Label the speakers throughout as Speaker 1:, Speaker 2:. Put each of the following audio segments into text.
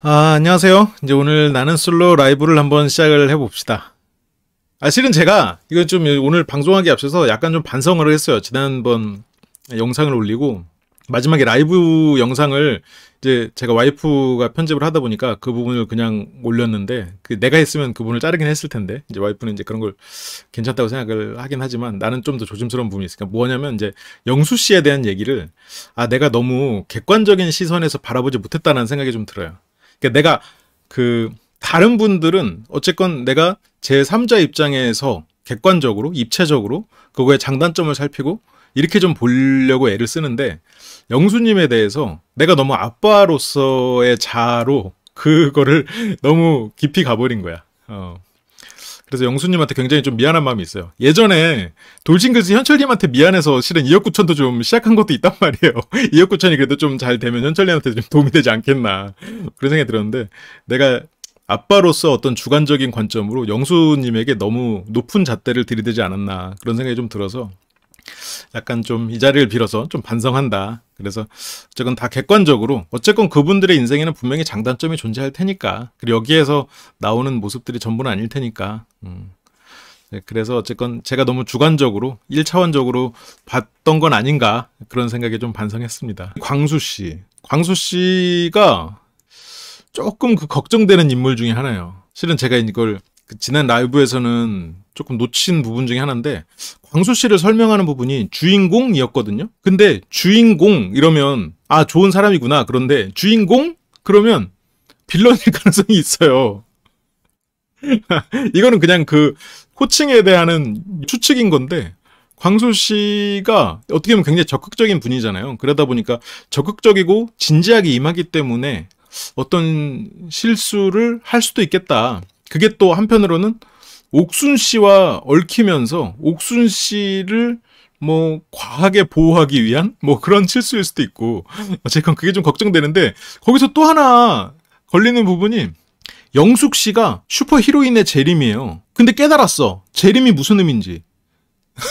Speaker 1: 아, 안녕하세요. 이제 오늘 나는 솔로 라이브를 한번 시작을 해봅시다. 아, 실은 제가 이건 좀 오늘 방송하기 앞서서 약간 좀 반성을 했어요. 지난번 영상을 올리고 마지막에 라이브 영상을 이제 제가 와이프가 편집을 하다 보니까 그 부분을 그냥 올렸는데 그 내가 했으면 그 부분을 자르긴 했을 텐데 이제 와이프는 이제 그런 걸 괜찮다고 생각을 하긴 하지만 나는 좀 더 조심스러운 부분이 있으니까 뭐냐면 이제 영수 씨에 대한 얘기를 아 내가 너무 객관적인 시선에서 바라보지 못했다는 생각이 좀 들어요. 그러니까 내가 그 다른 분들은 어쨌건 내가 제3자 입장에서 객관적으로 입체적으로 그거의 장단점을 살피고 이렇게 좀 보려고 애를 쓰는데 영수님에 대해서 내가 너무 아빠로서의 자로 그거를 너무 깊이 가버린 거야. 어. 그래서 영수님한테 굉장히 좀 미안한 마음이 있어요. 예전에 돌싱글스 현철님한테 미안해서 실은 이혁구천도 좀 시작한 것도 있단 말이에요. 이혁구천이 그래도 좀 잘 되면 현철님한테 좀 도움이 되지 않겠나 그런 생각이 들었는데 내가 아빠로서 어떤 주관적인 관점으로 영수님에게 너무 높은 잣대를 들이대지 않았나 그런 생각이 좀 들어서 약간 좀 이 자리를 빌어서 좀 반성한다. 그래서 어쨌건 다 객관적으로 어쨌건 그분들의 인생에는 분명히 장단점이 존재할 테니까 그리고 여기에서 나오는 모습들이 전부는 아닐 테니까 음. 네, 그래서 어쨌건 제가 너무 주관적으로 1차원적으로 봤던 건 아닌가 그런 생각에 좀 반성했습니다. 광수 씨. 광수 씨가 조금 그 걱정되는 인물 중에 하나예요. 실은 제가 이걸 그 지난 라이브에서는 조금 놓친 부분 중에 하나인데 광수 씨를 설명하는 부분이 주인공이었거든요. 근데 주인공 이러면 아 좋은 사람이구나. 그런데 주인공 그러면 빌런일 가능성이 있어요. 이거는 그냥 그 호칭에 대한 추측인 건데 광수 씨가 어떻게 보면 굉장히 적극적인 분이잖아요. 그러다 보니까 적극적이고 진지하게 임하기 때문에 어떤 실수를 할 수도 있겠다. 그게 또 한편으로는 옥순 씨와 얽히면서 옥순 씨를 뭐 과하게 보호하기 위한 뭐 그런 실수일 수도 있고 어쨌건 그게 좀 걱정되는데 거기서 또 하나 걸리는 부분이 영숙 씨가 슈퍼 히로인의 재림이에요. 근데 깨달았어. 재림이 무슨 의미인지.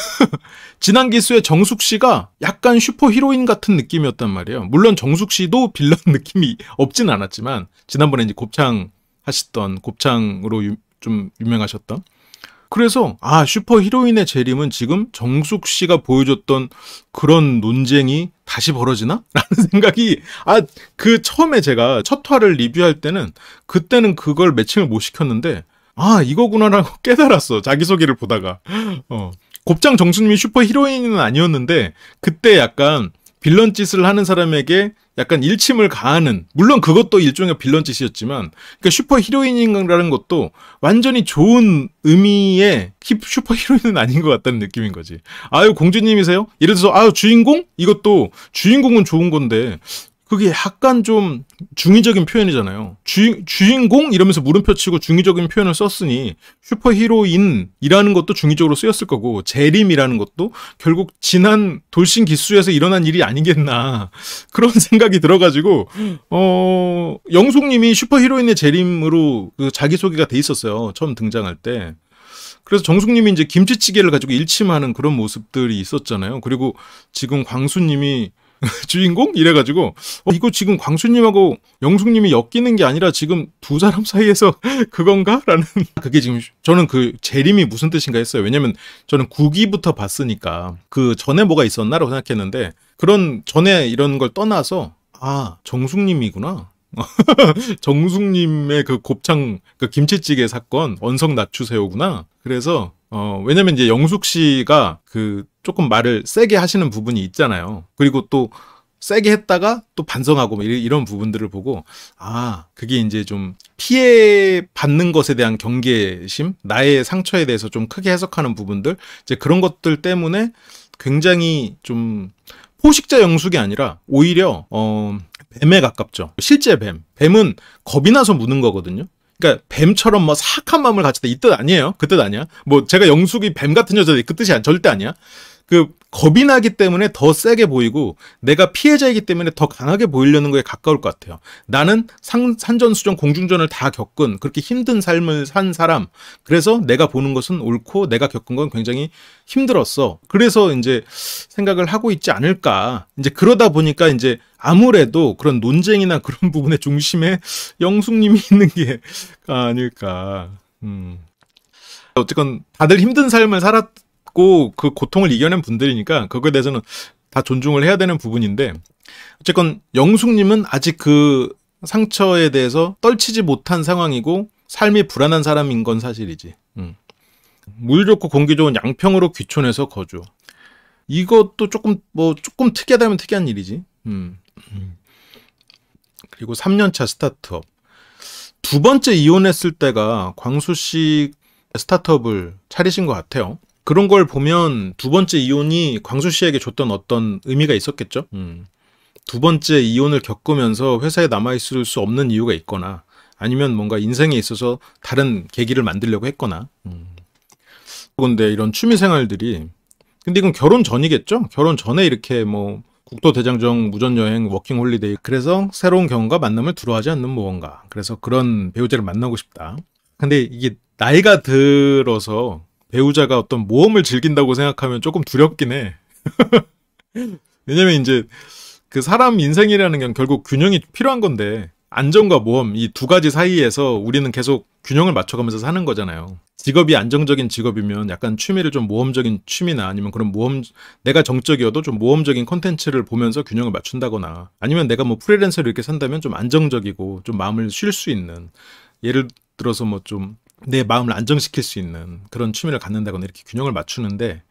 Speaker 1: 지난 기수에 정숙 씨가 약간 슈퍼 히로인 같은 느낌이었단 말이에요. 물론 정숙 씨도 빌런 느낌이 없진 않았지만 지난번에 이제 곱창 하셨던 곱창으로 유, 좀 유명하셨던 그래서 아 슈퍼 히로인의 재림은 지금 정숙 씨가 보여줬던 그런 논쟁이 다시 벌어지나? 라는 생각이 아 그 처음에 제가 첫 화를 리뷰할 때는 그때는 그걸 매칭을 못 시켰는데 아 이거구나라고 깨달았어 자기소개를 보다가 어 곱창 정숙님이 슈퍼 히로인은 아니었는데 그때 약간 빌런 짓을 하는 사람에게 약간 일침을 가하는 물론 그것도 일종의 빌런 짓이었지만 그러니까 슈퍼 히로인이라는 것도 완전히 좋은 의미의 슈퍼 히로인은 아닌 것 같다는 느낌인 거지. 아유 공주님이세요? 예를 들어서 아유 주인공 이것도 주인공은 좋은 건데 그게 약간 좀 중의적인 표현이잖아요. 주인, 주인공? 이러면서 물음표 치고 중의적인 표현을 썼으니 슈퍼히로인이라는 것도 중의적으로 쓰였을 거고 재림이라는 것도 결국 지난 돌싱 기수에서 일어난 일이 아니겠나 그런 생각이 들어가지고 어 영숙님이 슈퍼히로인의 재림으로 그 자기소개가 돼 있었어요. 처음 등장할 때. 그래서 정숙님이 이제 김치찌개를 가지고 일침하는 그런 모습들이 있었잖아요. 그리고 지금 광수님이 주인공? 이래가지고, 어, 이거 지금 광수님하고 영숙님이 엮이는 게 아니라 지금 두 사람 사이에서 그건가? 라는. 그게 지금, 저는 그 재림이 무슨 뜻인가 했어요. 왜냐면 저는 9기부터 봤으니까 그 전에 뭐가 있었나라고 생각했는데, 그런 전에 이런 걸 떠나서, 아, 정숙님이구나. 정숙님의 그 곱창, 그 김치찌개 사건, 언성 낮추세요구나. 그래서 어, 왜냐면 이제 영숙 씨가 그 조금 말을 세게 하시는 부분이 있잖아요. 그리고 또 세게 했다가 또 반성하고 뭐 이런 부분들을 보고 아 그게 이제 좀 피해 받는 것에 대한 경계심 나의 상처에 대해서 좀 크게 해석하는 부분들 이제 그런 것들 때문에 굉장히 좀 포식자 영숙이 아니라 오히려 어 뱀에 가깝죠 실제 뱀 뱀은 겁이 나서 무는 거거든요 그러니까 뱀처럼 뭐 사악한 마음을 가졌다 이 뜻 아니에요. 그 뜻 아니야. 뭐 제가 영숙이 뱀 같은 여자다 그 뜻이 절대 아니야. 그 겁이 나기 때문에 더 세게 보이고 내가 피해자이기 때문에 더 강하게 보이려는 거에 가까울 것 같아요. 나는 상, 산전수전 공중전을 다 겪은 그렇게 힘든 삶을 산 사람. 그래서 내가 보는 것은 옳고 내가 겪은 건 굉장히 힘들었어. 그래서 이제 생각을 하고 있지 않을까. 이제 그러다 보니까 이제 아무래도 그런 논쟁이나 그런 부분의 중심에 영숙님이 있는 게 아닐까. 음. 어쨌건 다들 힘든 삶을 살았 겪고 그 고통을 이겨낸 분들이니까 그거에 대해서는 다 존중을 해야 되는 부분인데 어쨌건 영숙님은 아직 그 상처에 대해서 떨치지 못한 상황이고 삶이 불안한 사람인 건 사실이지. 음. 물 좋고 공기 좋은 양평으로 귀촌해서 거주. 이것도 조금 뭐 조금 특이하다면 특이한 일이지. 음. 그리고 3년차 스타트업. 두 번째 이혼했을 때가 광수 씨 스타트업을 차리신 것 같아요. 그런 걸 보면 두 번째 이혼이 광수 씨에게 줬던 어떤 의미가 있었겠죠. 음. 두 번째 이혼을 겪으면서 회사에 남아있을 수 없는 이유가 있거나 아니면 뭔가 인생에 있어서 다른 계기를 만들려고 했거나. 음. 근데 이런 취미 생활들이 근데 이건 결혼 전이겠죠? 결혼 전에 이렇게 뭐국토 대장정 무전 여행 워킹 홀리데이 그래서 새로운 경험과 만남을 두려워하지 않는 무언가 그래서 그런 배우자를 만나고 싶다. 근데 이게 나이가 들어서 배우자가 어떤 모험을 즐긴다고 생각하면 조금 두렵긴 해. 왜냐면 이제 그 사람 인생이라는 건 결국 균형이 필요한 건데 안정과 모험 이 두 가지 사이에서 우리는 계속 균형을 맞춰가면서 사는 거잖아요. 직업이 안정적인 직업이면 약간 취미를 좀 모험적인 취미나 아니면 그런 모험 내가 정적이어도 좀 모험적인 컨텐츠를 보면서 균형을 맞춘다거나 아니면 내가 뭐 프리랜서로 이렇게 산다면 좀 안정적이고 좀 마음을 쉴 수 있는 예를 들어서 뭐좀 내 마음을 안정시킬 수 있는 그런 취미를 갖는다거나 이렇게 균형을 맞추는데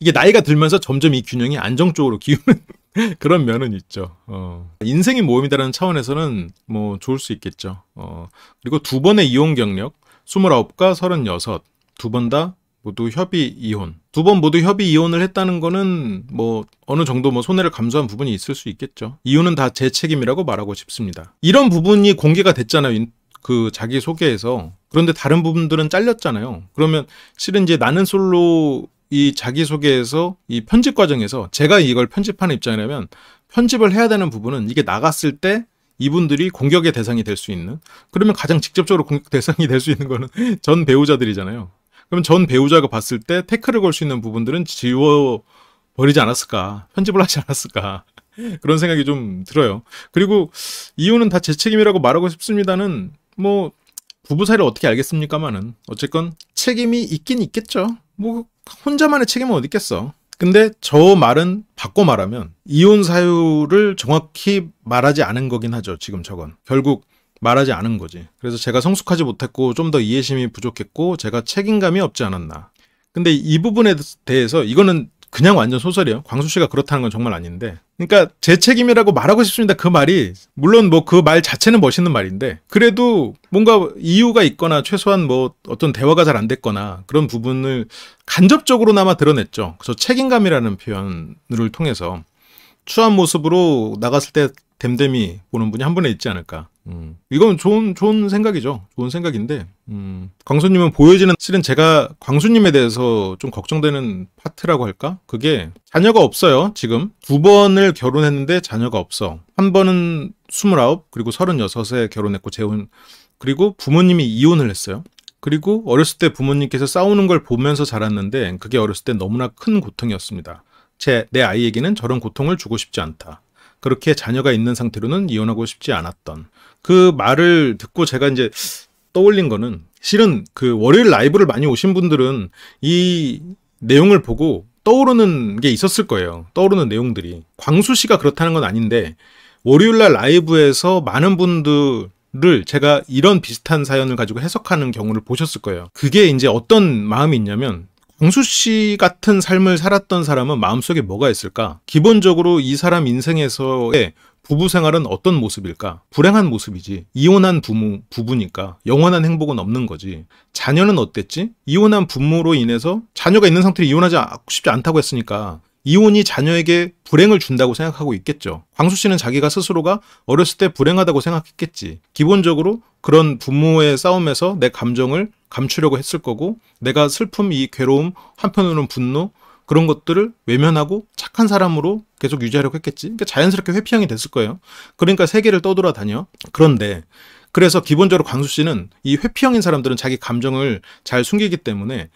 Speaker 1: 이게 나이가 들면서 점점 이 균형이 안정 쪽으로 기우는 그런 면은 있죠. 어. 인생이 모험이다라는 차원에서는 뭐 좋을 수 있겠죠. 어. 그리고 두 번의 이혼 경력, 29과 36, 두번 다 모두 협의 이혼. 두 번 모두 협의 이혼을 했다는 거는 뭐 어느 정도 뭐 손해를 감수한 부분이 있을 수 있겠죠. 이유는다 제 책임이라고 말하고 싶습니다. 이런 부분이 공개가 됐잖아요. 그 자기 소개에서 그런데 다른 부분들은 잘렸잖아요. 그러면 실은 이제 나는 솔로 이 자기 소개에서 이 편집 과정에서 제가 이걸 편집하는 입장이라면 편집을 해야 되는 부분은 이게 나갔을 때 이분들이 공격의 대상이 될 수 있는 그러면 가장 직접적으로 공격 대상이 될 수 있는 거는 전 배우자들이잖아요. 그럼 전 배우자가 봤을 때 태클을 걸 수 있는 부분들은 지워 버리지 않았을까 편집을 하지 않았을까 그런 생각이 좀 들어요. 그리고 이유는 다 제 책임이라고 말하고 싶습니다는 뭐 부부 사이를 어떻게 알겠습니까만은 어쨌건 책임이 있긴 있겠죠. 뭐 혼자만의 책임은 어디 있겠어. 근데 저 말은 바꿔 말하면 이혼 사유를 정확히 말하지 않은 거긴 하죠. 지금 저건 결국 말하지 않은 거지. 그래서 제가 성숙하지 못했고 좀 더 이해심이 부족했고 제가 책임감이 없지 않았나. 근데 이 부분에 대해서 이거는 그냥 완전 소설이에요. 광수 씨가 그렇다는 건 정말 아닌데 그러니까 제 책임이라고 말하고 싶습니다. 그 말이 물론 뭐 그 말 자체는 멋있는 말인데 그래도 뭔가 이유가 있거나 최소한 뭐 어떤 대화가 잘 안 됐거나 그런 부분을 간접적으로나마 드러냈죠. 그래서 책임감이라는 표현을 통해서 추한 모습으로 나갔을 때 댐댐이 보는 분이 한 분에 있지 않을까. 음. 이건 좋은 좋은 생각이죠. 좋은 생각인데 음. 광수님은 보여지는 실은 제가 광수님에 대해서 좀 걱정되는 파트라고 할까? 그게 자녀가 없어요. 지금 두 번을 결혼했는데 자녀가 없어. 한 번은 29 그리고 36에 결혼했고 재혼 그리고 부모님이 이혼을 했어요. 그리고 어렸을 때 부모님께서 싸우는 걸 보면서 자랐는데 그게 어렸을 때 너무나 큰 고통이었습니다. 제 내 아이에게는 저런 고통을 주고 싶지 않다. 그렇게 자녀가 있는 상태로는 이혼하고 싶지 않았던 그 말을 듣고 제가 이제 떠올린 거는 실은 그 월요일 라이브를 많이 오신 분들은 이 내용을 보고 떠오르는 게 있었을 거예요. 떠오르는 내용들이. 광수 씨가 그렇다는 건 아닌데 월요일 날 라이브에서 많은 분들 을 제가 이런 비슷한 사연을 가지고 해석하는 경우를 보셨을 거예요. 그게 이제 어떤 마음이 있냐면 강수 씨 같은 삶을 살았던 사람은 마음속에 뭐가 있을까? 기본적으로 이 사람 인생에서의 부부 생활은 어떤 모습일까? 불행한 모습이지. 이혼한 부모, 부부니까 영원한 행복은 없는 거지. 자녀는 어땠지? 이혼한 부모로 인해서 자녀가 있는 상태로 이혼하지 않고 싶지 않다고 했으니까 이혼이 자녀에게 불행을 준다고 생각하고 있겠죠. 광수 씨는 자기가 스스로가 어렸을 때 불행하다고 생각했겠지. 기본적으로 그런 부모의 싸움에서 내 감정을 감추려고 했을 거고 내가 슬픔, 이 괴로움, 한편으로는 분노 그런 것들을 외면하고 착한 사람으로 계속 유지하려고 했겠지. 그러니까 자연스럽게 회피형이 됐을 거예요. 그러니까 세계를 떠돌아다녀. 그런데 그래서 기본적으로 광수 씨는 이 회피형인 사람들은 자기 감정을 잘 숨기기 때문에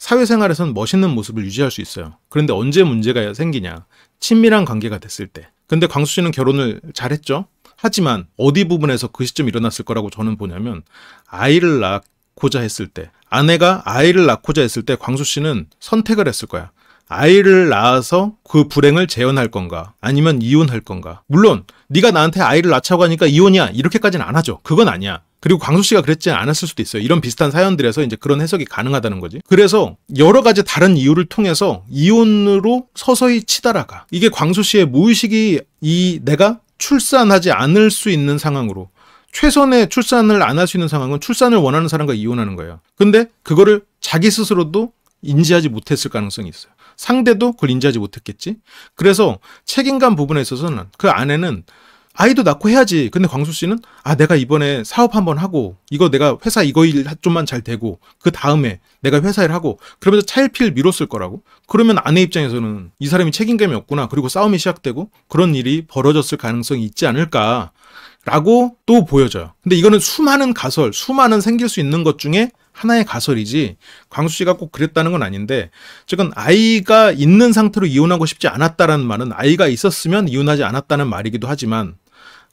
Speaker 1: 사회생활에선 멋있는 모습을 유지할 수 있어요. 그런데 언제 문제가 생기냐? 친밀한 관계가 됐을 때. 근데 광수 씨는 결혼을 잘했죠? 하지만 어디 부분에서 그 시점 이 일어났을 거라고 저는 보냐면 아이를 낳고자 했을 때 아내가 아이를 낳고자 했을 때 광수 씨는 선택을 했을 거야. 아이를 낳아서 그 불행을 재현할 건가 아니면 이혼할 건가 물론 네가 나한테 아이를 낳자고 하니까 이혼이야 이렇게까지는 안 하죠 그건 아니야 그리고 광수 씨가 그랬지 않았을 수도 있어요. 이런 비슷한 사연들에서 이제 그런 해석이 가능하다는 거지. 그래서 여러 가지 다른 이유를 통해서 이혼으로 서서히 치달아가. 이게 광수 씨의 무의식이 이 내가 출산하지 않을 수 있는 상황으로 최선의 출산을 안 할 수 있는 상황은 출산을 원하는 사람과 이혼하는 거예요. 근데 그거를 자기 스스로도 인지하지 못했을 가능성이 있어요. 상대도 그걸 인지하지 못했겠지. 그래서 책임감 부분에 있어서는 그 아내는 아이도 낳고 해야지. 근데 광수 씨는 아 내가 이번에 사업 한번 하고 이거 내가 회사 이거 일 좀만 잘 되고 그 다음에 내가 회사 일 하고 그러면서 차일피일 미뤘을 거라고. 그러면 아내 입장에서는 이 사람이 책임감이 없구나. 그리고 싸움이 시작되고 그런 일이 벌어졌을 가능성이 있지 않을까라고 또 보여져요. 근데 이거는 수많은 가설, 수많은 생길 수 있는 것 중에 하나의 가설이지 광수 씨가 꼭 그랬다는 건 아닌데 지금 아이가 있는 상태로 이혼하고 싶지 않았다라는 말은 아이가 있었으면 이혼하지 않았다는 말이기도 하지만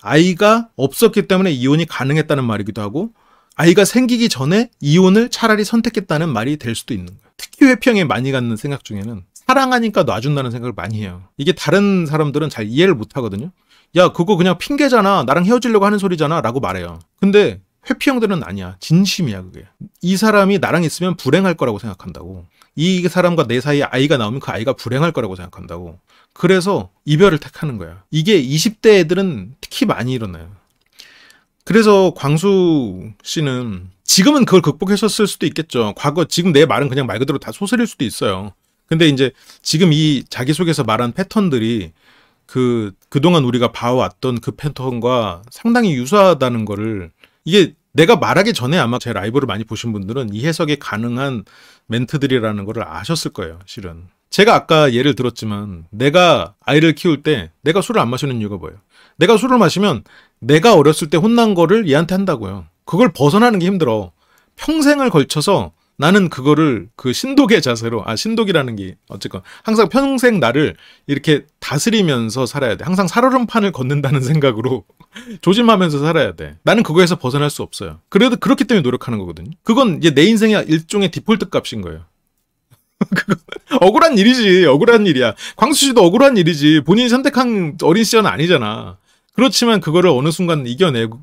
Speaker 1: 아이가 없었기 때문에 이혼이 가능했다는 말이기도 하고 아이가 생기기 전에 이혼을 차라리 선택했다는 말이 될 수도 있는 거예요. 특히 회평에 많이 갖는 생각 중에는 사랑하니까 놔준다는 생각을 많이 해요. 이게 다른 사람들은 잘 이해를 못 하거든요. 야, 그거 그냥 핑계잖아. 나랑 헤어지려고 하는 소리잖아. 라고 말해요. 근데 회피형들은 아니야. 진심이야, 그게. 이 사람이 나랑 있으면 불행할 거라고 생각한다고. 이 사람과 내 사이에 아이가 나오면 그 아이가 불행할 거라고 생각한다고. 그래서 이별을 택하는 거야. 이게 20대 애들은 특히 많이 일어나요. 그래서 광수 씨는 지금은 그걸 극복했었을 수도 있겠죠. 과거, 지금 내 말은 그냥 말 그대로 다 소설일 수도 있어요. 근데 이제 지금 이 자기소개서 말한 패턴들이 그, 그동안 우리가 봐왔던 그 패턴과 상당히 유사하다는 거를 이게 내가 말하기 전에 아마 제 라이브를 많이 보신 분들은 이 해석이 가능한 멘트들이라는 걸 아셨을 거예요, 실은. 제가 아까 예를 들었지만 내가 아이를 키울 때 내가 술을 안 마시는 이유가 뭐예요? 내가 술을 마시면 내가 어렸을 때 혼난 거를 얘한테 한다고요. 그걸 벗어나는 게 힘들어. 평생을 걸쳐서 나는 그거를 그 신독의 자세로 아 신독이라는 게 어쨌건 항상 평생 나를 이렇게 다스리면서 살아야 돼. 항상 살얼음판을 걷는다는 생각으로 조심하면서 살아야 돼. 나는 그거에서 벗어날 수 없어요. 그래도 그렇기 때문에 노력하는 거거든요. 그건 이제 내 인생의 일종의 디폴트 값인 거예요. 억울한 일이지. 억울한 일이야. 광수 씨도 억울한 일이지. 본인이 선택한 어린 시절은 아니잖아. 그렇지만 그거를 어느 순간 이겨내고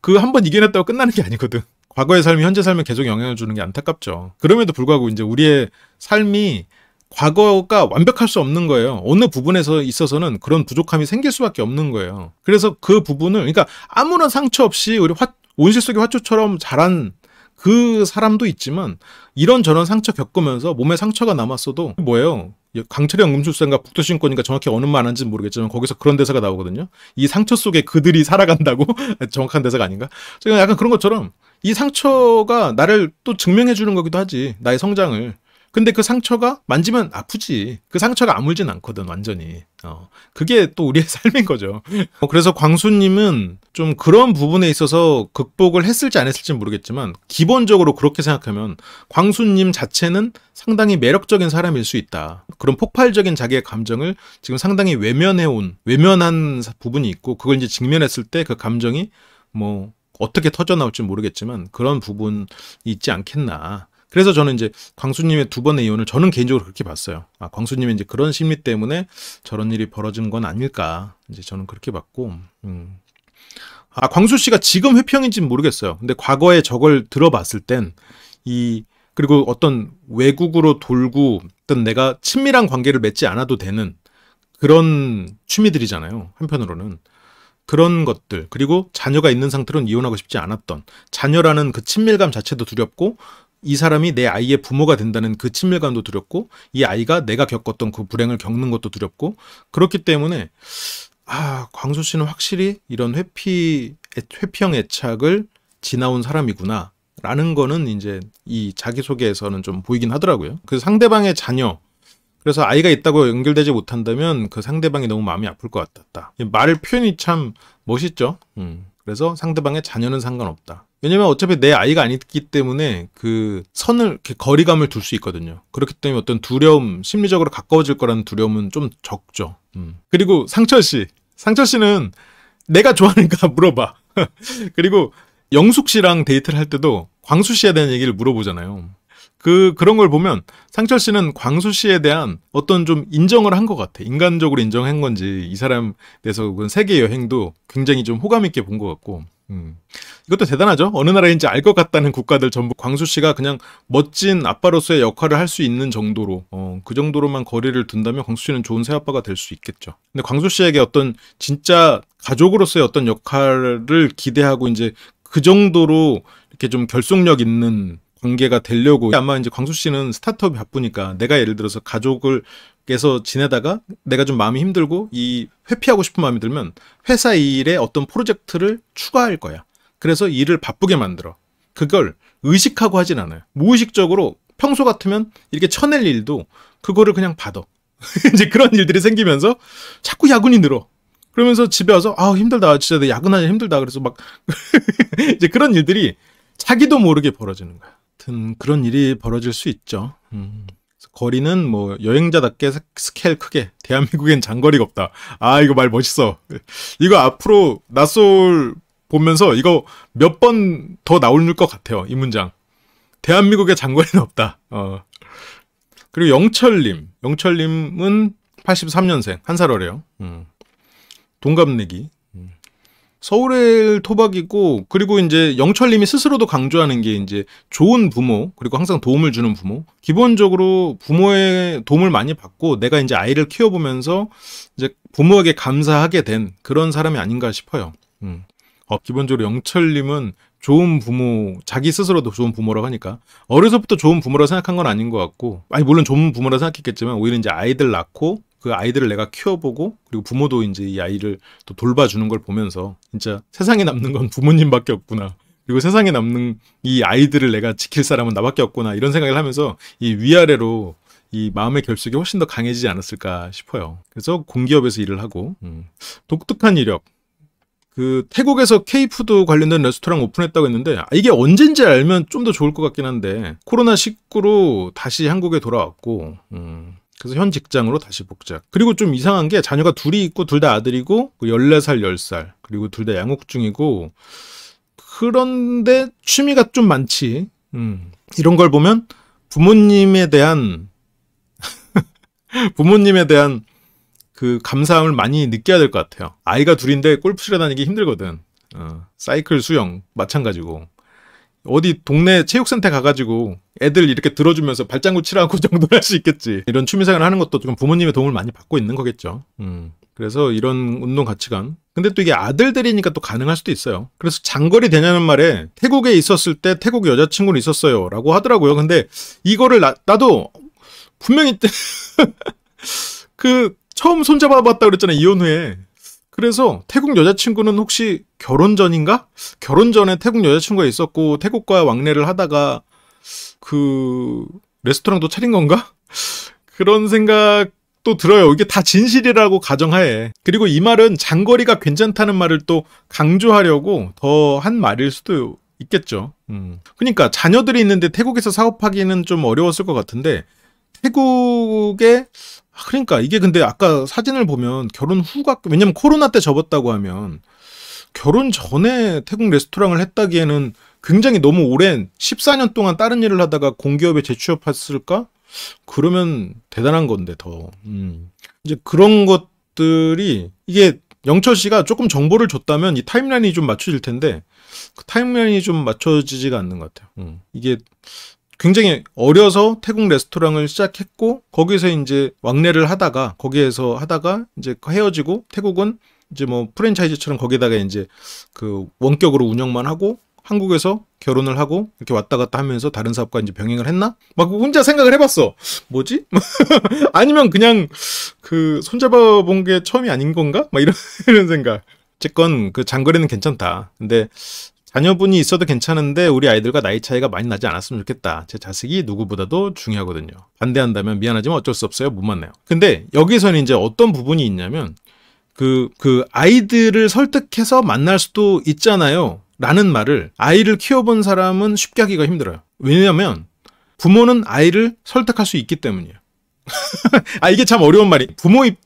Speaker 1: 그 한 번 이겨냈다고 끝나는 게 아니거든. 과거의 삶이 현재 삶에 계속 영향을 주는 게 안타깝죠. 그럼에도 불구하고 이제 우리의 삶이 과거가 완벽할 수 없는 거예요. 어느 부분에서 있어서는 그런 부족함이 생길 수밖에 없는 거예요. 그래서 그 부분을 그러니까 아무런 상처 없이 우리 화, 온실 속의 화초처럼 자란 그 사람도 있지만 이런저런 상처 겪으면서 몸에 상처가 남았어도 뭐예요? 강철영 음출인가북도신권이니까 정확히 어느 말하는지는 모르겠지만 거기서 그런 대사가 나오거든요. 이 상처 속에 그들이 살아간다고 정확한 대사가 아닌가 약간 그런 것처럼 이 상처가 나를 또 증명해 주는 거기도 하지. 나의 성장을. 근데 그 상처가 만지면 아프지. 그 상처가 아물진 않거든, 완전히. 어. 그게 또 우리의 삶인 거죠. 어, 그래서 광수님은 좀 그런 부분에 있어서 극복을 했을지 안 했을지 모르겠지만, 기본적으로 그렇게 생각하면 광수님 자체는 상당히 매력적인 사람일 수 있다. 그런 폭발적인 자기의 감정을 지금 상당히 외면해온, 외면한 부분이 있고, 그걸 이제 직면했을 때 그 감정이 뭐, 어떻게 터져 나올지 모르겠지만 그런 부분이 있지 않겠나. 그래서 저는 이제 광수님의 두 번의 이혼을 저는 개인적으로 그렇게 봤어요. 아, 광수님의 이제 그런 심리 때문에 저런 일이 벌어진 건 아닐까. 이제 저는 그렇게 봤고, 음. 아, 광수 씨가 지금 회평인지는 모르겠어요. 근데 과거에 저걸 들어봤을 땐 이, 그리고 어떤 외국으로 돌고 어떤 내가 친밀한 관계를 맺지 않아도 되는 그런 취미들이잖아요. 한편으로는. 그런 것들 그리고 자녀가 있는 상태로는 이혼하고 싶지 않았던 자녀라는 그 친밀감 자체도 두렵고 이 사람이 내 아이의 부모가 된다는 그 친밀감도 두렵고 이 아이가 내가 겪었던 그 불행을 겪는 것도 두렵고 그렇기 때문에 아 광수 씨는 확실히 이런 회피 회피형 애착을 지나온 사람이구나 라는 거는 이제 이 자기소개에서는 좀 보이긴 하더라고요. 그 상대방의 자녀 그래서 아이가 있다고 연결되지 못한다면 그 상대방이 너무 마음이 아플 것 같았다. 말 표현이 참 멋있죠. 음. 그래서 상대방의 자녀는 상관없다. 왜냐면 어차피 내 아이가 아니기 때문에 그 선을 그 거리감을 둘 수 있거든요. 그렇기 때문에 어떤 두려움, 심리적으로 가까워질 거라는 두려움은 좀 적죠. 음. 그리고 상철 씨, 상철 씨는 내가 좋아하는가 물어봐. 그리고 영숙 씨랑 데이트를 할 때도 광수 씨에 대한 얘기를 물어보잖아요. 그 그런 걸 보면 상철 씨는 광수 씨에 대한 어떤 좀 인정을 한 것 같아. 인간적으로 인정한 건지 이 사람 대해서 그 세계 여행도 굉장히 좀 호감 있게 본 것 같고. 음. 이것도 대단하죠. 어느 나라인지 알 것 같다는 국가들 전부 광수 씨가 그냥 멋진 아빠로서의 역할을 할 수 있는 정도로 어, 그 정도로만 거리를 둔다면 광수 씨는 좋은 새아빠가 될 수 있겠죠. 근데 광수 씨에게 어떤 진짜 가족으로서의 어떤 역할을 기대하고 이제 그 정도로 이렇게 좀 결속력 있는 관계가 되려고 아마 이제 광수 씨는 스타트업이 바쁘니까 내가 예를 들어서 가족을 계속 지내다가 내가 좀 마음이 힘들고 이 회피하고 싶은 마음이 들면 회사 일에 어떤 프로젝트를 추가할 거야. 그래서 일을 바쁘게 만들어. 그걸 의식하고 하진 않아요. 무의식적으로 평소 같으면 이렇게 쳐낼 일도 그거를 그냥 받아. 이제 그런 일들이 생기면서 자꾸 야근이 늘어. 그러면서 집에 와서 아 힘들다 진짜 내야근하니 힘들다 그래서 막 이제 그런 일들이 자기도 모르게 벌어지는 거야. 하여튼 그런 일이 벌어질 수 있죠. 음. 거리는 뭐 여행자답게 스케일 크게 대한민국엔 장거리가 없다. 아 이거 말 멋있어. 이거 앞으로 낯설 보면서 이거 몇 번 더 나올 것 같아요. 이 문장. 대한민국의 장거리는 없다. 어. 그리고 영철님. 영철님은 83년생. 한살 어려요. 음. 동갑내기. 서울의 토박이고 그리고 이제 영철님이 스스로도 강조하는 게 이제 좋은 부모 그리고 항상 도움을 주는 부모 기본적으로 부모의 도움을 많이 받고 내가 이제 아이를 키워보면서 이제 부모에게 감사하게 된 그런 사람이 아닌가 싶어요. 음. 어, 기본적으로 영철님은 좋은 부모, 자기 스스로도 좋은 부모라고 하니까 어려서부터 좋은 부모라 고 생각한 건 아닌 것 같고, 아니 물론 좋은 부모라 고 생각했겠지만 오히려 이제 아이들 낳고 그 아이들을 내가 키워보고 그리고 부모도 이제 이 아이를 또 돌봐주는 걸 보면서 진짜 세상에 남는 건 부모님밖에 없구나. 그리고 세상에 남는 이 아이들을 내가 지킬 사람은 나밖에 없구나 이런 생각을 하면서 이 위아래로 이 마음의 결속이 훨씬 더 강해지지 않았을까 싶어요. 그래서 공기업에서 일을 하고 음. 독특한 이력. 그 태국에서 케이푸드 관련된 레스토랑 오픈했다고 했는데 아, 이게 언젠지 알면 좀 더 좋을 것 같긴 한데 코로나 19로 다시 한국에 돌아왔고 음. 그래서 현 직장으로 다시 복작. 그리고 좀 이상한 게 자녀가 둘이 있고 둘 다 아들이고 14살, 그 10살. 그리고 둘 다 양육 중이고 그런데 취미가 좀 많지. 음. 이런 걸 보면 부모님에 대한 부모님에 대한 그 감사함을 많이 느껴야 될 것 같아요. 아이가 둘인데 골프실에 다니기 힘들거든. 어, 사이클 수영 마찬가지고 어디 동네 체육센터 가가지고 애들 이렇게 들어주면서 발장구 치라고 정도는 할 수 있겠지. 이런 취미생활 하는 것도 지금 부모님의 도움을 많이 받고 있는 거겠죠. 음. 그래서 이런 운동 가치관. 근데 또 이게 아들들이니까 또 가능할 수도 있어요. 그래서 장거리 되냐는 말에 태국에 있었을 때 태국 여자친구는 있었어요. 라고 하더라고요. 근데 이거를 나, 나도 분명히 그 처음 손잡아봤다 그랬잖아요. 이혼 후에. 그래서 태국 여자친구는 혹시 결혼 전인가? 결혼 전에 태국 여자친구가 있었고 태국과 왕래를 하다가 그 레스토랑도 차린 건가? 그런 생각도 들어요. 이게 다 진실이라고 가정하에. 그리고 이 말은 장거리가 괜찮다는 말을 또 강조하려고 더 한 말일 수도 있겠죠. 음. 그러니까 자녀들이 있는데 태국에서 사업하기는 좀 어려웠을 것 같은데 태국에 아, 그러니까 이게 근데 아까 사진을 보면 결혼 후가 왜냐면 코로나 때 접었다고 하면 결혼 전에 태국 레스토랑을 했다기에는 굉장히 너무 오랜 14년 동안 다른 일을 하다가 공기업에 재취업했을까? 그러면 대단한 건데 더 음. 이제 그런 것들이 이게 영철 씨가 조금 정보를 줬다면 이 타임라인이 좀 맞춰질 텐데 그 타임라인이 좀 맞춰지지가 않는 것 같아요. 음. 이게 굉장히 어려서 태국 레스토랑을 시작했고 거기서 이제 왕래를 하다가 거기에서 하다가 이제 헤어지고 태국은 이제 뭐 프랜차이즈처럼 거기다가 이제 그 원격으로 운영만 하고 한국에서 결혼을 하고 이렇게 왔다 갔다 하면서 다른 사업과 이제 병행을 했나? 막 혼자 생각을 해봤어. 뭐지? 아니면 그냥 그 손잡아 본 게 처음이 아닌 건가? 막 이런 이런 생각. 어쨌건 그 장거리는 괜찮다. 근데 자녀분이 있어도 괜찮은데 우리 아이들과 나이 차이가 많이 나지 않았으면 좋겠다. 제 자식이 누구보다도 중요하거든요. 반대한다면 미안하지만 어쩔 수 없어요. 못 만나요. 근데 여기서는 이제 어떤 부분이 있냐면 그, 그 아이들을 설득해서 만날 수도 있잖아요. 라는 말을 아이를 키워본 사람은 쉽게 하기가 힘들어요. 왜냐면 부모는 아이를 설득할 수 있기 때문이에요. 아, 이게 참 어려운 말이. 부모 입,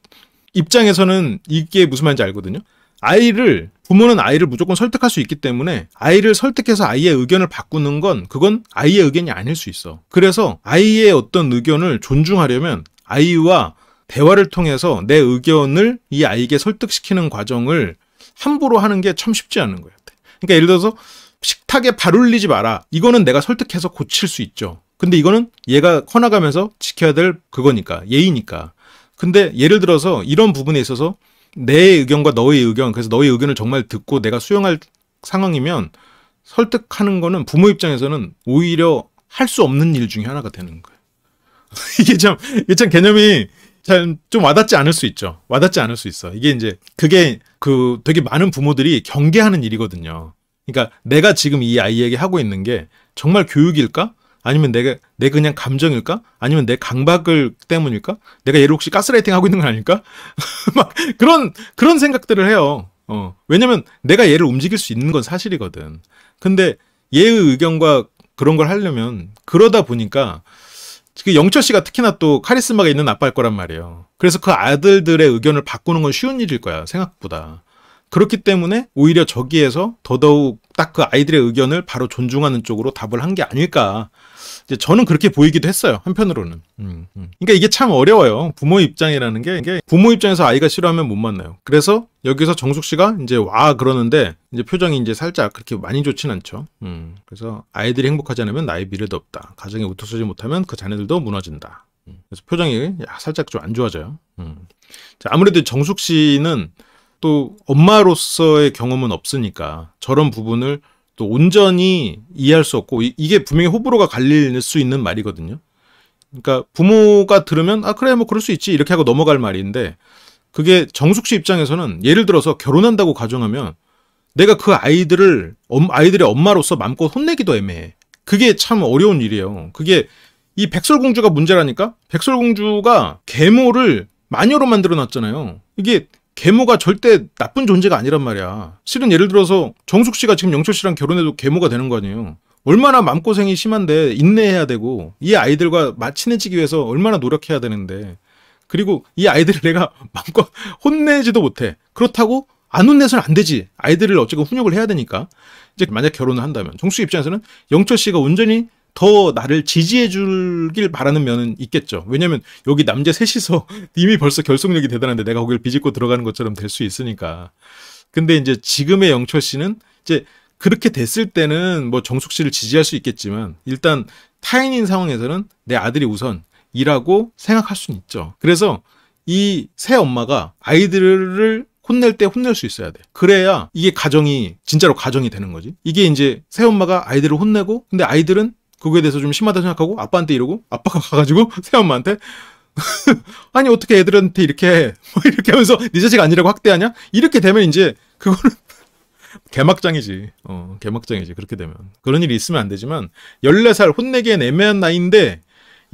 Speaker 1: 입장에서는 이게 무슨 말인지 알거든요. 아이를 부모는 아이를 무조건 설득할 수 있기 때문에 아이를 설득해서 아이의 의견을 바꾸는 건 그건 아이의 의견이 아닐 수 있어. 그래서 아이의 어떤 의견을 존중하려면 아이와 대화를 통해서 내 의견을 이 아이에게 설득시키는 과정을 함부로 하는 게 참 쉽지 않은 거예요. 그러니까 예를 들어서 식탁에 발 올리지 마라. 이거는 내가 설득해서 고칠 수 있죠. 근데 이거는 얘가 커나가면서 지켜야 될 그거니까 예의니까. 근데 예를 들어서 이런 부분에 있어서 내 의견과 너의 의견, 그래서 너의 의견을 정말 듣고 내가 수용할 상황이면 설득하는 거는 부모 입장에서는 오히려 할 수 없는 일 중에 하나가 되는 거예요. 이게 참, 이게 참 개념이 참 좀 와닿지 않을 수 있죠. 와닿지 않을 수 있어. 이게 이제 그게 그 되게 많은 부모들이 경계하는 일이거든요. 그러니까 내가 지금 이 아이에게 하고 있는 게 정말 교육일까? 아니면 내가 내 그냥 감정일까? 아니면 내 강박을 때문일까? 내가 얘를 혹시 가스라이팅 하고 있는 건 아닐까? 막 그런 그런 생각들을 해요. 어. 왜냐면 내가 얘를 움직일 수 있는 건 사실이거든. 근데 얘의 의견과 그런 걸 하려면 그러다 보니까 그 영철 씨가 특히나 또 카리스마가 있는 아빠일 거란 말이에요. 그래서 그 아들들의 의견을 바꾸는 건 쉬운 일일 거야 생각보다. 그렇기 때문에 오히려 저기에서 더더욱 딱 그 아이들의 의견을 바로 존중하는 쪽으로 답을 한 게 아닐까 이제 저는 그렇게 보이기도 했어요. 한편으로는. 음, 음. 그러니까 이게 참 어려워요. 부모 입장이라는 게 이게 부모 입장에서 아이가 싫어하면 못 만나요. 그래서 여기서 정숙 씨가 이제 와 그러는데 이제 표정이 이제 살짝 그렇게 많이 좋진 않죠. 음. 그래서 아이들이 행복하지 않으면 나의 미래도 없다. 가정에 웃어서지 못하면 그자녀들도 무너진다. 음, 그래서 표정이 살짝 좀 안 좋아져요. 음. 자, 아무래도 정숙 씨는 또 엄마로서의 경험은 없으니까 저런 부분을 또 온전히 이해할 수 없고 이, 게 분명히 호불호가 갈릴 수 있는 말이거든요. 그러니까 부모가 들으면 아 그래 뭐 그럴 수 있지 이렇게 하고 넘어갈 말인데 그게 정숙 씨 입장에서는 예를 들어서 결혼한다고 가정하면 내가 그 아이들을 아이들의 엄마로서 맘껏 혼내기도 애매해. 그게 참 어려운 일이에요. 그게 이 백설공주가 문제라니까? 백설공주가 계모를 마녀로 만들어 놨잖아요. 이게 계모가 절대 나쁜 존재가 아니란 말이야. 실은 예를 들어서 정숙 씨가 지금 영철 씨랑 결혼해도 계모가 되는 거 아니에요. 얼마나 마음고생이 심한데 인내해야 되고 이 아이들과 친해지기 위해서 얼마나 노력해야 되는데 그리고 이 아이들을 내가 마음껏 혼내지도 못해. 그렇다고 안 혼내서는 안 되지. 아이들을 어쨌든 훈육을 해야 되니까. 이제 만약 결혼을 한다면 정숙 입장에서는 영철 씨가 온전히 더 나를 지지해 주길 바라는 면은 있겠죠. 왜냐면 여기 남자 셋이서 이미 벌써 결속력이 대단한데 내가 거기를 비집고 들어가는 것처럼 될 수 있으니까. 근데 이제 지금의 영철 씨는 이제 그렇게 됐을 때는 뭐 정숙 씨를 지지할 수 있겠지만 일단 타인인 상황에서는 내 아들이 우선 이라고 생각할 수는 있죠. 그래서 이 새 엄마가 아이들을 혼낼 때 혼낼 수 있어야 돼. 그래야 이게 가정이 진짜로 가정이 되는 거지. 이게 이제 새엄마가 아이들을 혼내고 근데 아이들은 그거에 대해서 좀 심하다 생각하고 아빠한테 이러고 아빠가 가가지고 새엄마한테 아니 어떻게 애들한테 이렇게 뭐 이렇게 하면서 네 자식 아니라고 확대하냐 이렇게 되면 이제 그거는 개막장이지 어 개막장이지 그렇게 되면 그런 일이 있으면 안 되지만 14살 혼내기엔 애매한 나이인데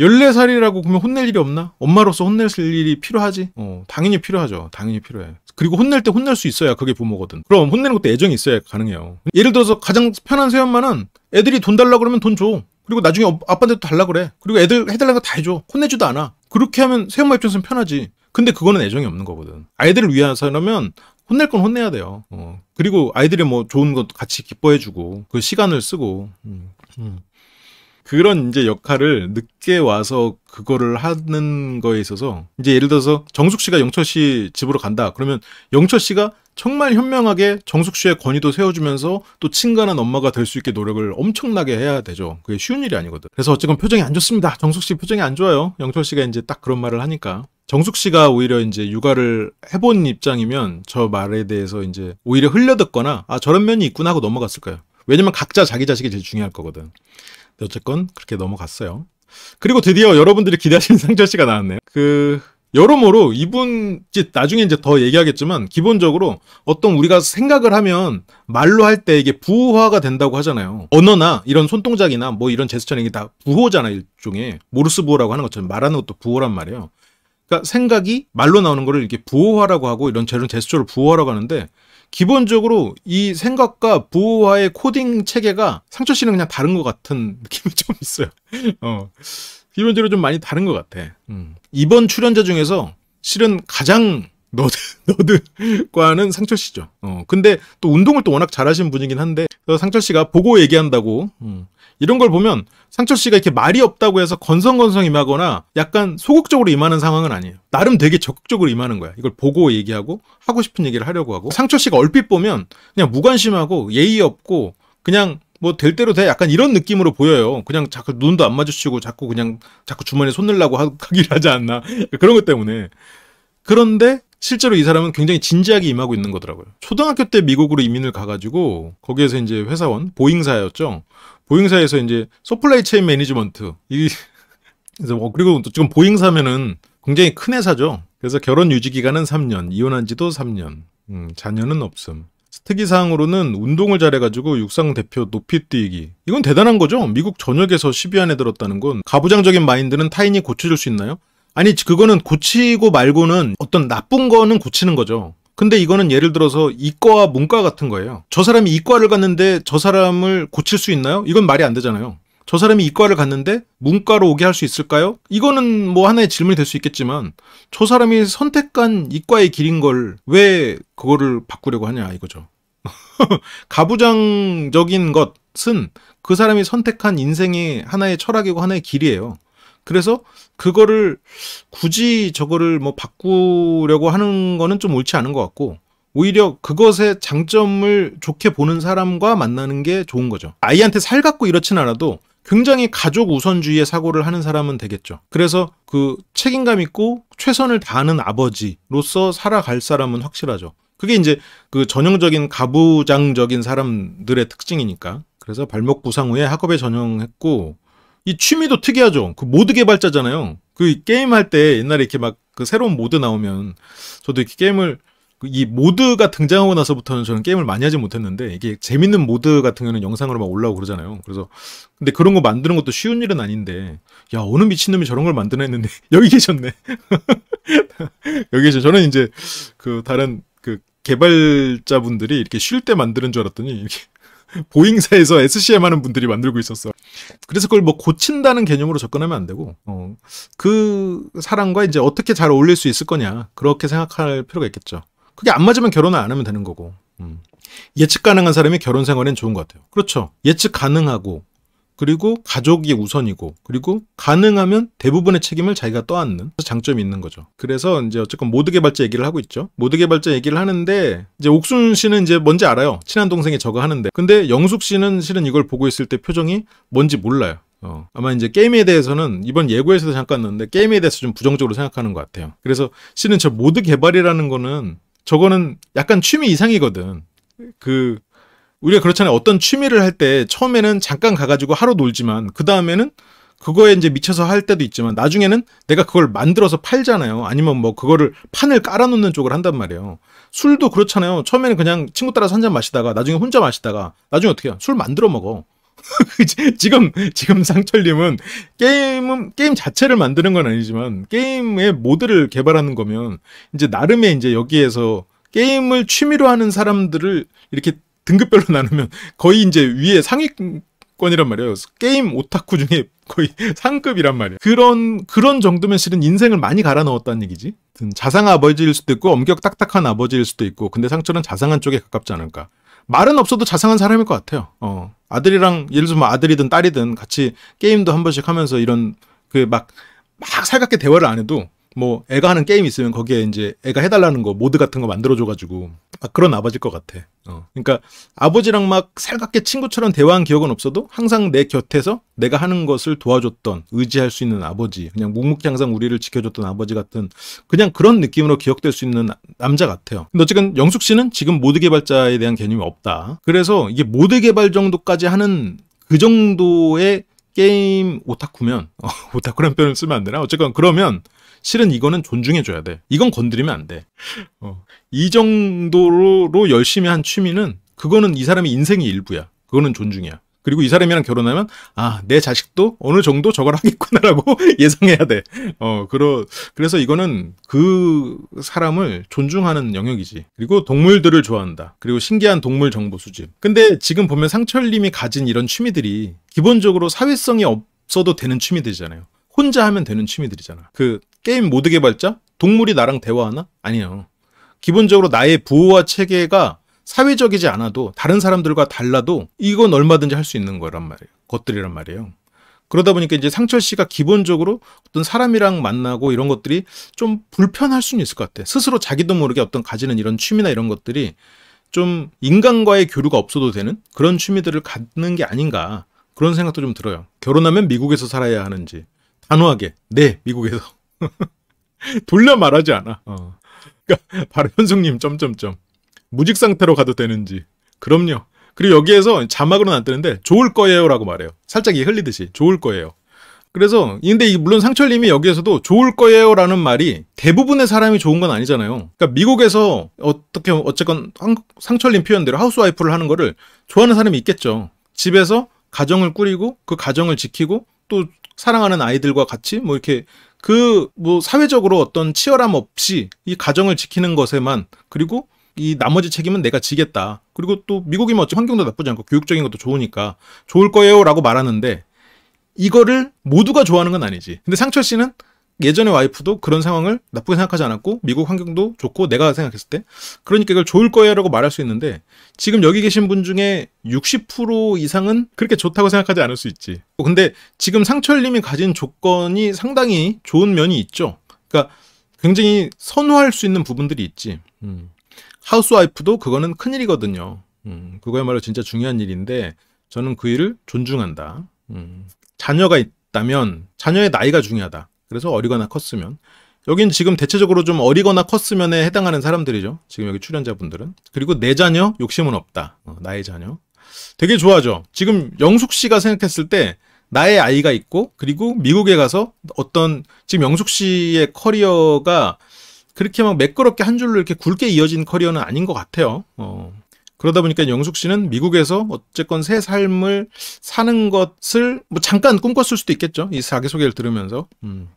Speaker 1: 14살이라고 보면 혼낼 일이 없나? 엄마로서 혼낼 일이 필요하지? 어, 당연히 필요하죠. 당연히 필요해. 그리고 혼낼 때 혼낼 수 있어야 그게 부모거든. 그럼 혼내는 것도 애정이 있어야 가능해요. 예를 들어서 가장 편한 새엄마는 애들이 돈 달라고 그러면 돈 줘. 그리고 나중에 아빠한테도 달라 그래. 그리고 애들 해달라는 거 다 해줘. 혼내지도 않아. 그렇게 하면 새엄마 입장에서는 편하지. 근데 그거는 애정이 없는 거거든. 아이들을 위해서라면 혼낼 건 혼내야 돼요. 어. 그리고 아이들이 뭐 좋은 것 같이 기뻐해주고 그 시간을 쓰고. 음. 음. 그런 이제 역할을 늦게 와서 그거를 하는 거에 있어서 이제 예를 들어서 정숙 씨가 영철 씨 집으로 간다. 그러면 영철 씨가 정말 현명하게 정숙 씨의 권위도 세워주면서 또 친근한 엄마가 될 수 있게 노력을 엄청나게 해야 되죠. 그게 쉬운 일이 아니거든. 그래서 어쨌건 표정이 안 좋습니다. 정숙 씨 표정이 안 좋아요. 영철 씨가 이제 딱 그런 말을 하니까. 정숙 씨가 오히려 이제 육아를 해본 입장이면 저 말에 대해서 이제 오히려 흘려듣거나 아 저런 면이 있구나 하고 넘어갔을 거예요. 왜냐면 각자 자기 자식이 제일 중요할 거거든. 어쨌건 그렇게 넘어갔어요. 그리고 드디어 여러분들이 기대하시는 상철 씨가 나왔네요. 그 여러모로 이분 이 나중에 이제 더 얘기하겠지만 기본적으로 어떤 우리가 생각을 하면 말로 할 때 이게 부호화가 된다고 하잖아요. 언어나 이런 손동작이나 뭐 이런 제스처는 이게 다 부호잖아요. 일종의 모르스 부호라고 하는 것처럼 말하는 것도 부호란 말이에요. 그러니까 생각이 말로 나오는 거를 이렇게 부호화라고 하고 이런 저런 제스처를 부호화라고 하는데 기본적으로 이 생각과 부호와의 코딩 체계가 상철 씨는 그냥 다른 것 같은 느낌이 좀 있어요. 어. 기본적으로 좀 많이 다른 것 같아. 음. 이번 출연자 중에서 실은 가장 너드, 너드과는 상철 씨죠. 어, 근데 또 운동을 또 워낙 잘하시는 분이긴 한데 상철 씨가 보고 얘기한다고 음. 이런 걸 보면 상철 씨가 이렇게 말이 없다고 해서 건성건성 임하거나 약간 소극적으로 임하는 상황은 아니에요. 나름 되게 적극적으로 임하는 거야. 이걸 보고 얘기하고 하고 싶은 얘기를 하려고 하고 상철 씨가 얼핏 보면 그냥 무관심하고 예의 없고 그냥 뭐 될 대로 돼 약간 이런 느낌으로 보여요. 그냥 자꾸 눈도 안 마주치고 자꾸 그냥 자꾸 주머니에 손 넣으려고 하기를 하지 않나 그런 것 때문에 그런데 실제로 이 사람은 굉장히 진지하게 임하고 있는 거더라고요. 초등학교 때 미국으로 이민을 가가지고 거기에서 이제 회사원 보잉사였죠. 보잉사에서 이제 소플라이 체인 매니지먼트 이 어, 그리고 또 지금 보잉사면은 굉장히 큰 회사죠. 그래서 결혼 유지 기간은 3년, 이혼한 지도 3년, 음, 자녀는 없음. 특이 사항으로는 운동을 잘해가지고 육상 대표 높이 뛰기. 이건 대단한 거죠. 미국 전역에서 10위 안에 들었다는 건 가부장적인 마인드는 타인이 고쳐줄 수 있나요? 아니 그거는 고치고 말고는 어떤 나쁜 거는 고치는 거죠. 근데 이거는 예를 들어서 이과와 문과 같은 거예요. 저 사람이 이과를 갔는데 저 사람을 고칠 수 있나요? 이건 말이 안 되잖아요. 저 사람이 이과를 갔는데 문과로 오게 할 수 있을까요? 이거는 뭐 하나의 질문이 될 수 있겠지만 저 사람이 선택한 이과의 길인 걸 왜 그거를 바꾸려고 하냐 이거죠. 가부장적인 것은 그 사람이 선택한 인생의 하나의 철학이고 하나의 길이에요. 그래서 그거를 굳이 저거를 뭐 바꾸려고 하는 거는 좀 옳지 않은 것 같고 오히려 그것의 장점을 좋게 보는 사람과 만나는 게 좋은 거죠. 아이한테 살갑고 이렇진 않아도 굉장히 가족 우선주의의 사고를 하는 사람은 되겠죠. 그래서 그 책임감 있고 최선을 다하는 아버지로서 살아갈 사람은 확실하죠. 그게 이제 그 전형적인 가부장적인 사람들의 특징이니까. 그래서 발목 부상 후에 학업에 전형했고 이 취미도 특이하죠. 그 모드 개발자잖아요. 그 게임 할 때 옛날에 이렇게 막 그 새로운 모드 나오면 저도 이렇게 게임을 그 이 모드가 등장하고 나서부터는 저는 게임을 많이 하지 못했는데 이게 재밌는 모드 같은 경우는 영상으로 막 올라오고 그러잖아요. 그래서 근데 그런 거 만드는 것도 쉬운 일은 아닌데 야 어느 미친놈이 저런 걸 만드나 했는데 여기 계셨네. 여기 계셔. 저는 이제 그 다른 그 개발자분들이 이렇게 쉴 때 만드는 줄 알았더니 이렇게 보잉사에서 SCM 하는 분들이 만들고 있었어. 그래서 그걸 뭐 고친다는 개념으로 접근하면 안 되고, 어, 그 사람과 이제 어떻게 잘 어울릴 수 있을 거냐. 그렇게 생각할 필요가 있겠죠. 그게 안 맞으면 결혼을 안 하면 되는 거고. 음. 예측 가능한 사람이 결혼 생활엔 좋은 것 같아요. 그렇죠. 예측 가능하고 그리고 가족이 우선이고 그리고 가능하면 대부분의 책임을 자기가 떠안는 장점이 있는 거죠. 그래서 이제 어쨌건 모드 개발자 얘기를 하고 있죠. 모드 개발자 얘기를 하는데 이제 옥순 씨는 이제 뭔지 알아요. 친한 동생이 저거 하는데 근데 영숙 씨는 실은 이걸 보고 있을 때 표정이 뭔지 몰라요. 어, 아마 이제 게임에 대해서는 이번 예고에서도 잠깐 넣는데 게임에 대해서 좀 부정적으로 생각하는 것 같아요. 그래서 씨는 저 모드 개발이라는 거는 저거는 약간 취미 이상이거든. 그 우리가 그렇잖아요. 어떤 취미를 할 때 처음에는 잠깐 가가지고 하루 놀지만 그 다음에는 그거에 이제 미쳐서 할 때도 있지만 나중에는 내가 그걸 만들어서 팔잖아요. 아니면 뭐 그거를 판을 깔아놓는 쪽을 한단 말이에요. 술도 그렇잖아요. 처음에는 그냥 친구 따라서 한 잔 마시다가 나중에 혼자 마시다가 나중에 어떻게 해요? 술 만들어 먹어. 그 지금 지금 상철님은 게임은 게임 자체를 만드는 건 아니지만 게임의 모드를 개발하는 거면 이제 나름의 이제 여기에서 게임을 취미로 하는 사람들을 이렇게 등급별로 나누면 거의 이제 위에 상위권이란 말이에요. 게임 오타쿠 중에 거의 상급이란 말이에요. 그런 그런 정도면 실은 인생을 많이 갈아 넣었다는 얘기지. 자상 아버지일 수도 있고 엄격 딱딱한 아버지일 수도 있고 근데 상처는 자상한 쪽에 가깝지 않을까. 말은 없어도 자상한 사람일 것 같아요. 어. 아들이랑 예를 들면 뭐 아들이든 딸이든 같이 게임도 한 번씩 하면서 이런 그 막 막 살갑게 대화를 안 해도 뭐 애가 하는 게임 있으면 거기에 이제 애가 해달라는 거 모드 같은 거 만들어줘가지고 막 그런 아버지일 것 같아. 어. 그러니까 아버지랑 막 살갑게 친구처럼 대화한 기억은 없어도 항상 내 곁에서 내가 하는 것을 도와줬던 의지할 수 있는 아버지, 그냥 묵묵히 항상 우리를 지켜줬던 아버지 같은 그냥 그런 느낌으로 기억될 수 있는 남자 같아요. 근데 어쨌든 영숙 씨는 지금 모드 개발자에 대한 개념이 없다. 그래서 이게 모드 개발 정도까지 하는 그 정도의 게임 오타쿠면 어, 오타쿠란 표현을 쓰면 안 되나? 어쨌건 그러면 실은 이거는 존중해줘야 돼. 이건 건드리면 안 돼. 어. 이 정도로 열심히 한 취미는 그거는 이 사람의 인생의 일부야. 그거는 존중이야. 그리고 이 사람이랑 결혼하면 아 내 자식도 어느 정도 저걸 하겠구나라고 예상해야 돼. 어 그러 그래서 이거는 그 사람을 존중하는 영역이지. 그리고 동물들을 좋아한다. 그리고 신기한 동물 정보 수집. 근데 지금 보면 상철님이 가진 이런 취미들이 기본적으로 사회성이 없어도 되는 취미들이잖아요. 혼자 하면 되는 취미들이잖아. 그 게임 모드 개발자? 동물이 나랑 대화하나? 아니에요. 기본적으로 나의 부호와 체계가 사회적이지 않아도 다른 사람들과 달라도 이건 얼마든지 할 수 있는 거란 말이에요. 것들이란 말이에요. 그러다 보니까 이제 상철 씨가 기본적으로 어떤 사람이랑 만나고 이런 것들이 좀 불편할 수는 있을 것 같아. 스스로 자기도 모르게 어떤 가지는 이런 취미나 이런 것들이 좀 인간과의 교류가 없어도 되는 그런 취미들을 갖는 게 아닌가 그런 생각도 좀 들어요. 결혼하면 미국에서 살아야 하는지 단호하게 네 미국에서 돌려 말하지 않아. 어. 그러니까 바로 현숙님 점점점 무직 상태로 가도 되는지 그럼요. 그리고 여기에서 자막으로는 안 뜨는데 좋을 거예요라고 말해요. 살짝 이 흘리듯이 좋을 거예요. 그래서 근데 물론 상철님이 여기에서도 좋을 거예요라는 말이 대부분의 사람이 좋은 건 아니잖아요. 그러니까 미국에서 어떻게 어쨌건 상철님 표현대로 하우스와이프를 하는 거를 좋아하는 사람이 있겠죠. 집에서 가정을 꾸리고 그 가정을 지키고 또 사랑하는 아이들과 같이 뭐 이렇게 그 뭐 사회적으로 어떤 치열함 없이 이 가정을 지키는 것에만 그리고 이 나머지 책임은 내가 지겠다. 그리고 또 미국이면 뭐 어찌 환경도 나쁘지 않고 교육적인 것도 좋으니까 좋을 거예요라고 말하는데 이거를 모두가 좋아하는 건 아니지. 근데 상철 씨는 예전에 와이프도 그런 상황을 나쁘게 생각하지 않았고 미국 환경도 좋고 내가 생각했을 때 그러니까 이걸 좋을 거야라고 말할 수 있는데 지금 여기 계신 분 중에 60% 이상은 그렇게 좋다고 생각하지 않을 수 있지. 어, 근데 지금 상철님이 가진 조건이 상당히 좋은 면이 있죠. 그러니까 굉장히 선호할 수 있는 부분들이 있지. 음. 하우스와이프도 그거는 큰 일이거든요. 음. 그거야말로 진짜 중요한 일인데 저는 그 일을 존중한다. 음. 자녀가 있다면 자녀의 나이가 중요하다. 그래서 어리거나 컸으면 여긴 지금 대체적으로 좀 어리거나 컸으면에 해당하는 사람들이죠. 지금 여기 출연자분들은. 그리고 내 자녀 욕심은 없다. 어, 나의 자녀. 되게 좋아하죠. 지금 영숙 씨가 생각했을 때 나의 아이가 있고 그리고 미국에 가서 어떤 지금 영숙 씨의 커리어가 그렇게 막 매끄럽게 한 줄로 이렇게 굵게 이어진 커리어는 아닌 것 같아요. 어. 그러다 보니까 영숙 씨는 미국에서 어쨌건 새 삶을 사는 것을 뭐 잠깐 꿈꿨을 수도 있겠죠. 이사기소개를 들으면서. 음.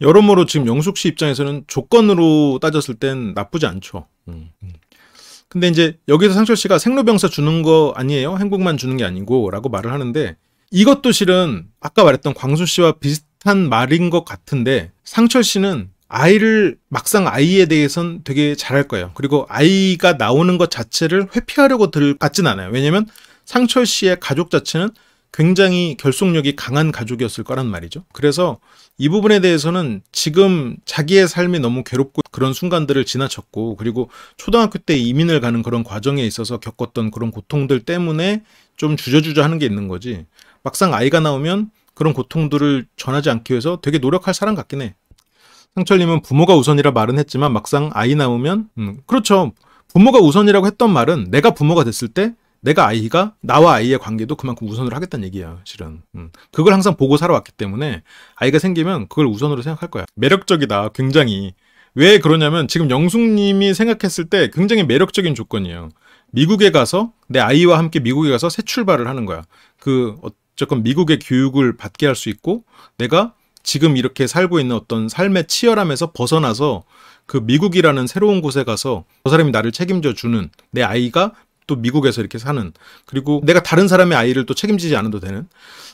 Speaker 1: 여러모로 지금 영숙 씨 입장에서는 조건으로 따졌을 땐 나쁘지 않죠. 음. 음. 근데 이제 여기서 상철 씨가 생로병사 주는 거 아니에요? 행복만 주는 게 아니고 라고 말을 하는데 이것도 실은 아까 말했던 광수 씨와 비슷한 말인 것 같은데 상철 씨는 아이를 막상 아이에 대해선 되게 잘할 거예요. 그리고 아이가 나오는 것 자체를 회피하려고 들 같진 않아요. 왜냐면 상철 씨의 가족 자체는 굉장히 결속력이 강한 가족이었을 거란 말이죠. 그래서 이 부분에 대해서는 지금 자기의 삶이 너무 괴롭고 그런 순간들을 지나쳤고 그리고 초등학교 때 이민을 가는 그런 과정에 있어서 겪었던 그런 고통들 때문에 좀 주저주저 하는 게 있는 거지 막상 아이가 나오면 그런 고통들을 전하지 않기 위해서 되게 노력할 사람 같긴 해 상철님은 부모가 우선이라 말은 했지만 막상 아이 나오면 음, 그렇죠 부모가 우선이라고 했던 말은 내가 부모가 됐을 때 내가 아이가 나와 아이의 관계도 그만큼 우선으로 하겠다는 얘기야 실은 음. 그걸 항상 보고 살아왔기 때문에 아이가 생기면 그걸 우선으로 생각할 거야 매력적이다 굉장히 왜 그러냐면 지금 영숙님이 생각했을 때 굉장히 매력적인 조건이에요 미국에 가서 내 아이와 함께 미국에 가서 새 출발을 하는 거야 그 어쨌건 미국의 교육을 받게 할 수 있고 내가 지금 이렇게 살고 있는 어떤 삶의 치열함에서 벗어나서 그 미국이라는 새로운 곳에 가서 저 사람이 나를 책임져 주는 내 아이가 또 미국에서 이렇게 사는 그리고 내가 다른 사람의 아이를 또 책임지지 않아도 되는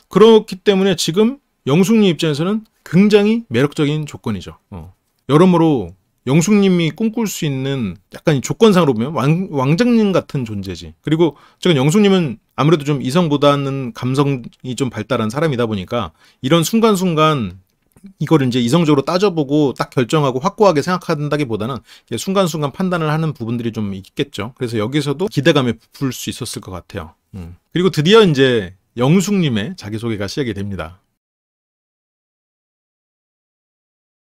Speaker 1: 그렇기 때문에 지금 영숙님 입장에서는 굉장히 매력적인 조건이죠. 어. 여러모로 영숙님이 꿈꿀 수 있는 약간 조건상으로 보면 왕, 왕장님 같은 존재지. 그리고 지금 영숙님은 아무래도 좀 이성보다는 감성이 좀 발달한 사람이다 보니까 이런 순간순간 이걸를 이제 이성적으로 따져보고 딱 결정하고 확고하게 생각한다기보다는 순간순간 판단을 하는 부분들이 좀 있겠죠. 그래서 여기서도 기대감에 부풀 수 있었을 것 같아요. 음. 그리고 드디어 이제 영숙님의 자기소개가 시작이 됩니다.